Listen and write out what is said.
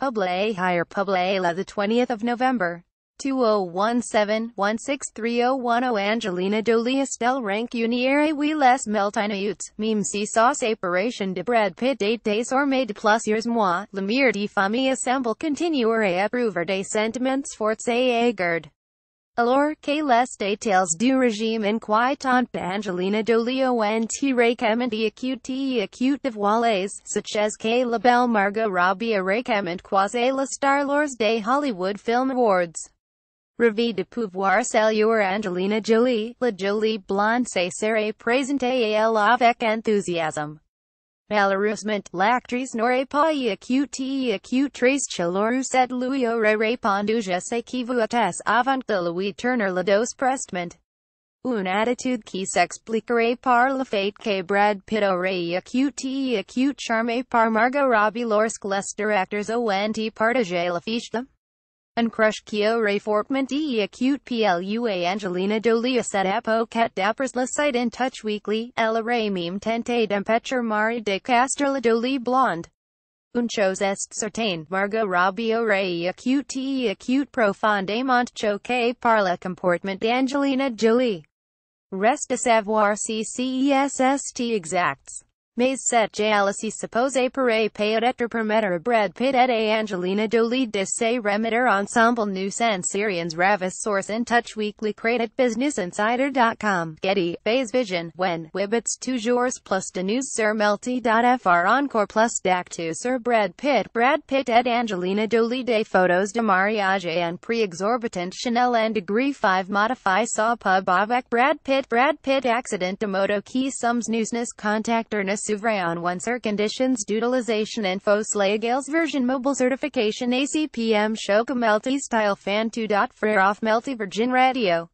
Publi Hire Publi La the 20th of November. 2017 16301 Angelina Jolie Estelle Rank Uniere We Les Meltina Meme Si Sauce Operation de bread pit 8 Days or Made Plus Years Moi, Lemire de Famille Assemble Continuere Approver des Sentiments a Agard Alors que les details du régime inquiétant Angelina Jolie ont recommandé acute de voiles, such as que la belle Margot Robbie recommande quasi la Star Lords des Hollywood Film Awards. Revue de pouvoir saluer Angelina Jolie, la Jolie blonde se serait présentée à avec enthusiasm. Malheureusement, l'actrice n'aurait pas eu été actrice chaleur cette lui aurait répondu je sais qui avant de lui tourner la dos prestement. Une attitude qui s'expliquerait par le fait que Brad Pitt aurait été charmé par Margot Robbie lorsque les directeurs ont partagé l'affiche de and crush Kiore Fortmanti acute plua Angelina Dolia set apo cat dappers la site in touch weekly, ella ray meme tente d'empetcher mari de la doli blonde. Un chose est certain, Marga Robbio Ray acute te acute profondément choqué par le comportement d'Angelina Jolie. Reste savoir si CESST exacts. Mais cette jalousie suppose pourrait peut-être permettre Brad Pitt et Angelina Jolie de se remettre ensemble nous and Syrians ravis source in touch weekly crate businessinsider.com. Getty, Bayes Vision, when, Wibbits toujours plus de news sur melty.fr encore plus d'actu sur Brad Pitt, Brad Pitt et Angelina Jolie photos de mariage and pre-exorbitant Chanel and degree 5 modify saw pub avec Brad Pitt, Brad Pitt accident de moto qui sums newsness Souverain 1 air Conditions utilization Info Slayagales Version Mobile Certification ACPM Shoka Style Fan 2. Off Melty Virgin Radio